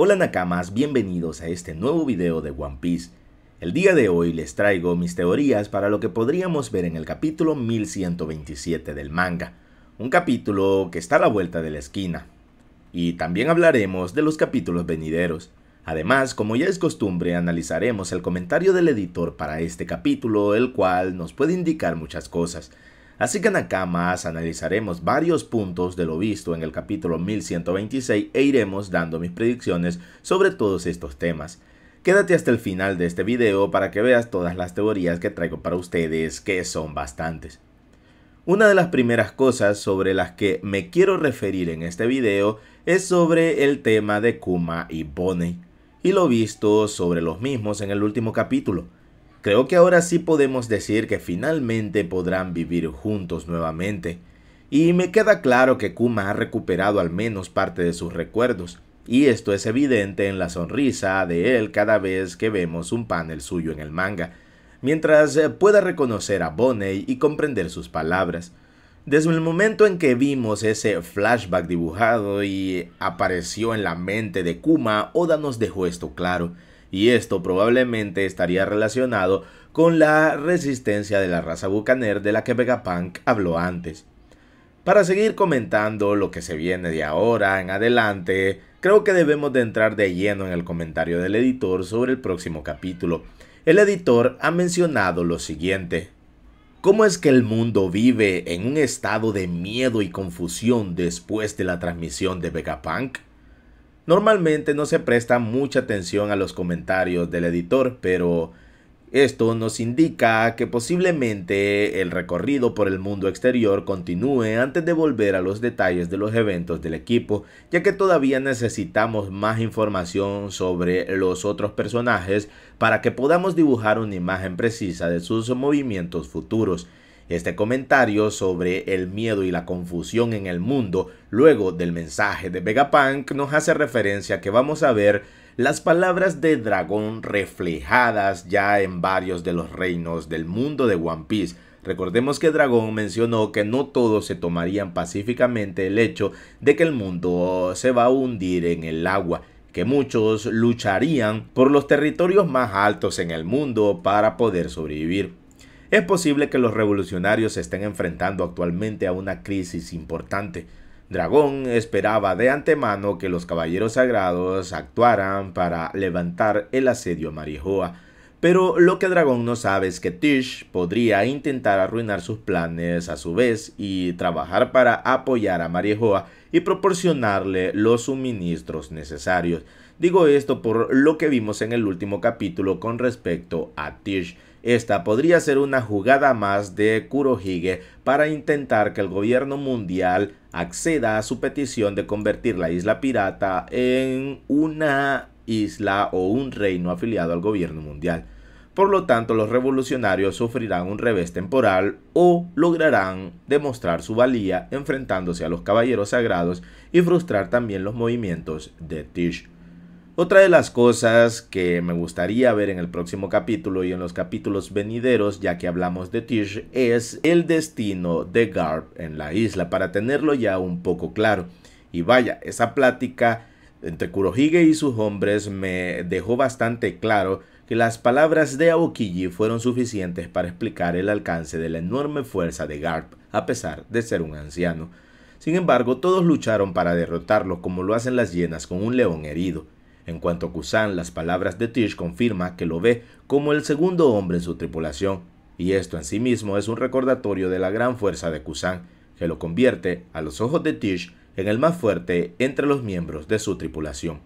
Hola Nakamas, bienvenidos a este nuevo video de One Piece. El día de hoy les traigo mis teorías para lo que podríamos ver en el capítulo 1127 del manga, un capítulo que está a la vuelta de la esquina. Y también hablaremos de los capítulos venideros. Además, como ya es costumbre, analizaremos el comentario del editor para este capítulo, el cual nos puede indicar muchas cosas. Así que en acá más analizaremos varios puntos de lo visto en el capítulo 1126 e iremos dando mis predicciones sobre todos estos temas. Quédate hasta el final de este video para que veas todas las teorías que traigo para ustedes, que son bastantes. Una de las primeras cosas sobre las que me quiero referir en este video es sobre el tema de Kuma y Bonnie y lo visto sobre los mismos en el último capítulo. Creo que ahora sí podemos decir que finalmente podrán vivir juntos nuevamente. Y me queda claro que Kuma ha recuperado al menos parte de sus recuerdos, y esto es evidente en la sonrisa de él cada vez que vemos un panel suyo en el manga, mientras eh, pueda reconocer a Bonney y comprender sus palabras. Desde el momento en que vimos ese flashback dibujado y apareció en la mente de Kuma, Oda nos dejó esto claro y esto probablemente estaría relacionado con la resistencia de la raza bucaner de la que Vegapunk habló antes. Para seguir comentando lo que se viene de ahora en adelante, creo que debemos de entrar de lleno en el comentario del editor sobre el próximo capítulo. El editor ha mencionado lo siguiente. ¿Cómo es que el mundo vive en un estado de miedo y confusión después de la transmisión de Vegapunk? Normalmente no se presta mucha atención a los comentarios del editor, pero esto nos indica que posiblemente el recorrido por el mundo exterior continúe antes de volver a los detalles de los eventos del equipo, ya que todavía necesitamos más información sobre los otros personajes para que podamos dibujar una imagen precisa de sus movimientos futuros este comentario sobre el miedo y la confusión en el mundo luego del mensaje de Vegapunk nos hace referencia a que vamos a ver las palabras de dragón reflejadas ya en varios de los reinos del mundo de One Piece. Recordemos que Dragón mencionó que no todos se tomarían pacíficamente el hecho de que el mundo se va a hundir en el agua que muchos lucharían por los territorios más altos en el mundo para poder sobrevivir. Es posible que los revolucionarios se estén enfrentando actualmente a una crisis importante. Dragón esperaba de antemano que los caballeros sagrados actuaran para levantar el asedio a Marijoa, pero lo que Dragón no sabe es que Tish podría intentar arruinar sus planes a su vez y trabajar para apoyar a Marijoa y proporcionarle los suministros necesarios. Digo esto por lo que vimos en el último capítulo con respecto a Tish. Esta podría ser una jugada más de Kurohige para intentar que el gobierno mundial acceda a su petición de convertir la isla pirata en una isla o un reino afiliado al gobierno mundial. Por lo tanto, los revolucionarios sufrirán un revés temporal o lograrán demostrar su valía enfrentándose a los caballeros sagrados y frustrar también los movimientos de Tish. Otra de las cosas que me gustaría ver en el próximo capítulo y en los capítulos venideros, ya que hablamos de Tish, es el destino de Garb en la isla, para tenerlo ya un poco claro. Y vaya, esa plática entre Kurohige y sus hombres me dejó bastante claro que las palabras de Aokiji fueron suficientes para explicar el alcance de la enorme fuerza de Garp, a pesar de ser un anciano. Sin embargo, todos lucharon para derrotarlo como lo hacen las hienas con un león herido. En cuanto a Kusan, las palabras de Tish confirma que lo ve como el segundo hombre en su tripulación, y esto en sí mismo es un recordatorio de la gran fuerza de Kusan, que lo convierte, a los ojos de Tish, en el más fuerte entre los miembros de su tripulación.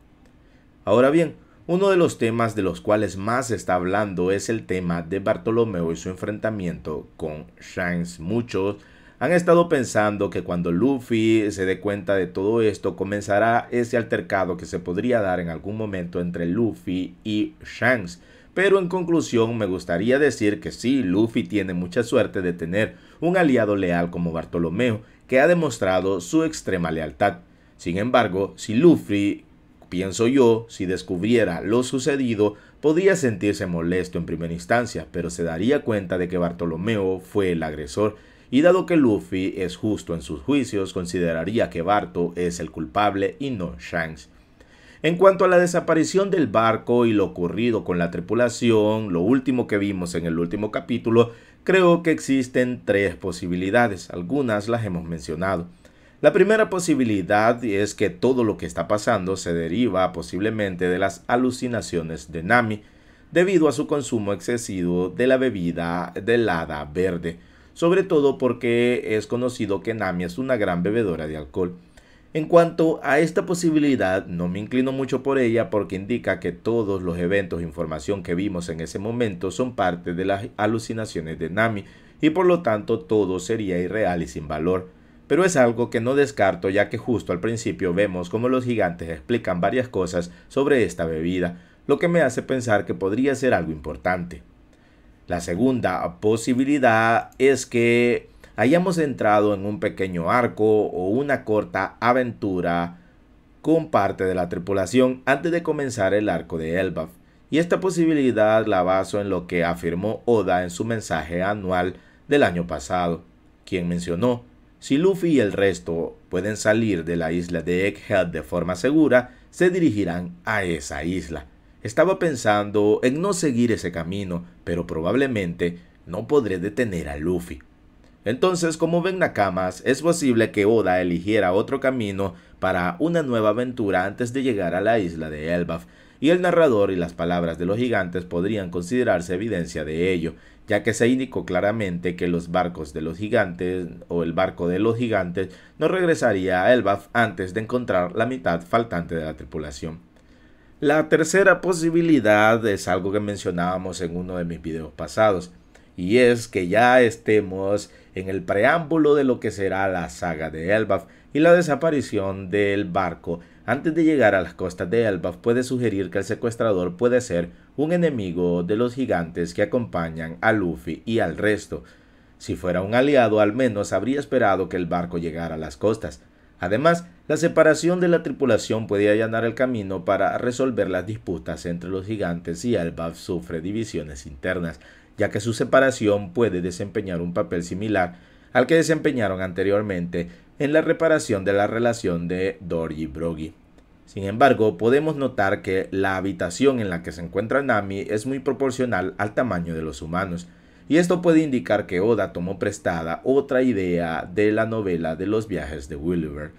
Ahora bien, uno de los temas de los cuales más se está hablando es el tema de Bartolomeo y su enfrentamiento con Shanks. Muchos han estado pensando que cuando Luffy se dé cuenta de todo esto, comenzará ese altercado que se podría dar en algún momento entre Luffy y Shanks. Pero en conclusión me gustaría decir que sí, Luffy tiene mucha suerte de tener un aliado leal como Bartolomeo, que ha demostrado su extrema lealtad. Sin embargo, si Luffy, pienso yo, si descubriera lo sucedido, podría sentirse molesto en primera instancia, pero se daría cuenta de que Bartolomeo fue el agresor y dado que Luffy es justo en sus juicios, consideraría que Barto es el culpable y no Shanks. En cuanto a la desaparición del barco y lo ocurrido con la tripulación, lo último que vimos en el último capítulo, creo que existen tres posibilidades, algunas las hemos mencionado. La primera posibilidad es que todo lo que está pasando se deriva posiblemente de las alucinaciones de Nami, debido a su consumo excesivo de la bebida de hada verde sobre todo porque es conocido que Nami es una gran bebedora de alcohol. En cuanto a esta posibilidad, no me inclino mucho por ella porque indica que todos los eventos e información que vimos en ese momento son parte de las alucinaciones de Nami y por lo tanto todo sería irreal y sin valor. Pero es algo que no descarto ya que justo al principio vemos como los gigantes explican varias cosas sobre esta bebida, lo que me hace pensar que podría ser algo importante. La segunda posibilidad es que hayamos entrado en un pequeño arco o una corta aventura con parte de la tripulación antes de comenzar el arco de Elbaf. Y esta posibilidad la baso en lo que afirmó Oda en su mensaje anual del año pasado, quien mencionó, si Luffy y el resto pueden salir de la isla de Egghead de forma segura, se dirigirán a esa isla. Estaba pensando en no seguir ese camino, pero probablemente no podré detener a Luffy. Entonces, como ven Nakamas, es posible que Oda eligiera otro camino para una nueva aventura antes de llegar a la isla de Elbaf, y el narrador y las palabras de los gigantes podrían considerarse evidencia de ello, ya que se indicó claramente que los barcos de los gigantes o el barco de los gigantes no regresaría a Elbaf antes de encontrar la mitad faltante de la tripulación. La tercera posibilidad es algo que mencionábamos en uno de mis videos pasados, y es que ya estemos en el preámbulo de lo que será la saga de Elbaf y la desaparición del barco. Antes de llegar a las costas de Elbaf puede sugerir que el secuestrador puede ser un enemigo de los gigantes que acompañan a Luffy y al resto. Si fuera un aliado al menos habría esperado que el barco llegara a las costas. Además, la separación de la tripulación puede allanar el camino para resolver las disputas entre los gigantes y Alba sufre divisiones internas, ya que su separación puede desempeñar un papel similar al que desempeñaron anteriormente en la reparación de la relación de Dory y Brogy. Sin embargo, podemos notar que la habitación en la que se encuentra Nami es muy proporcional al tamaño de los humanos, y esto puede indicar que Oda tomó prestada otra idea de la novela de los viajes de Wilbur,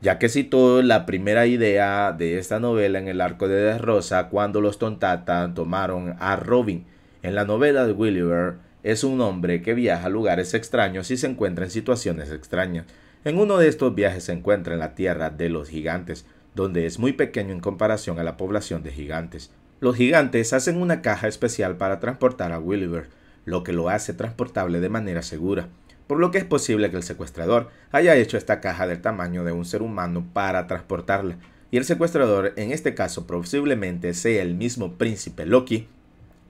ya que citó la primera idea de esta novela en el arco de Rosa cuando los Tontata tomaron a Robin. En la novela de Wilbur es un hombre que viaja a lugares extraños y se encuentra en situaciones extrañas. En uno de estos viajes se encuentra en la tierra de los gigantes, donde es muy pequeño en comparación a la población de gigantes. Los gigantes hacen una caja especial para transportar a Gulliver, lo que lo hace transportable de manera segura, por lo que es posible que el secuestrador haya hecho esta caja del tamaño de un ser humano para transportarla, y el secuestrador en este caso posiblemente sea el mismo príncipe Loki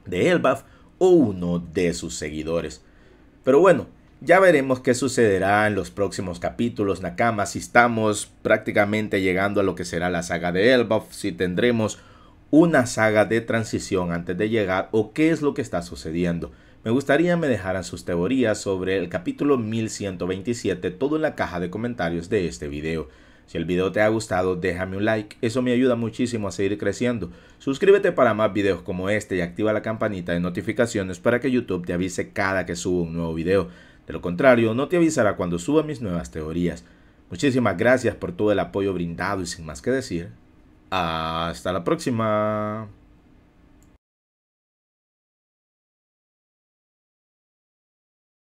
de Elbaf o uno de sus seguidores. Pero bueno, ya veremos qué sucederá en los próximos capítulos, Nakama, si estamos prácticamente llegando a lo que será la saga de Elbaf, si tendremos una saga de transición antes de llegar o qué es lo que está sucediendo. Me gustaría me dejaran sus teorías sobre el capítulo 1127 todo en la caja de comentarios de este video. Si el video te ha gustado, déjame un like, eso me ayuda muchísimo a seguir creciendo. Suscríbete para más videos como este y activa la campanita de notificaciones para que YouTube te avise cada que suba un nuevo video. De lo contrario, no te avisará cuando suba mis nuevas teorías. Muchísimas gracias por todo el apoyo brindado y sin más que decir, hasta la próxima.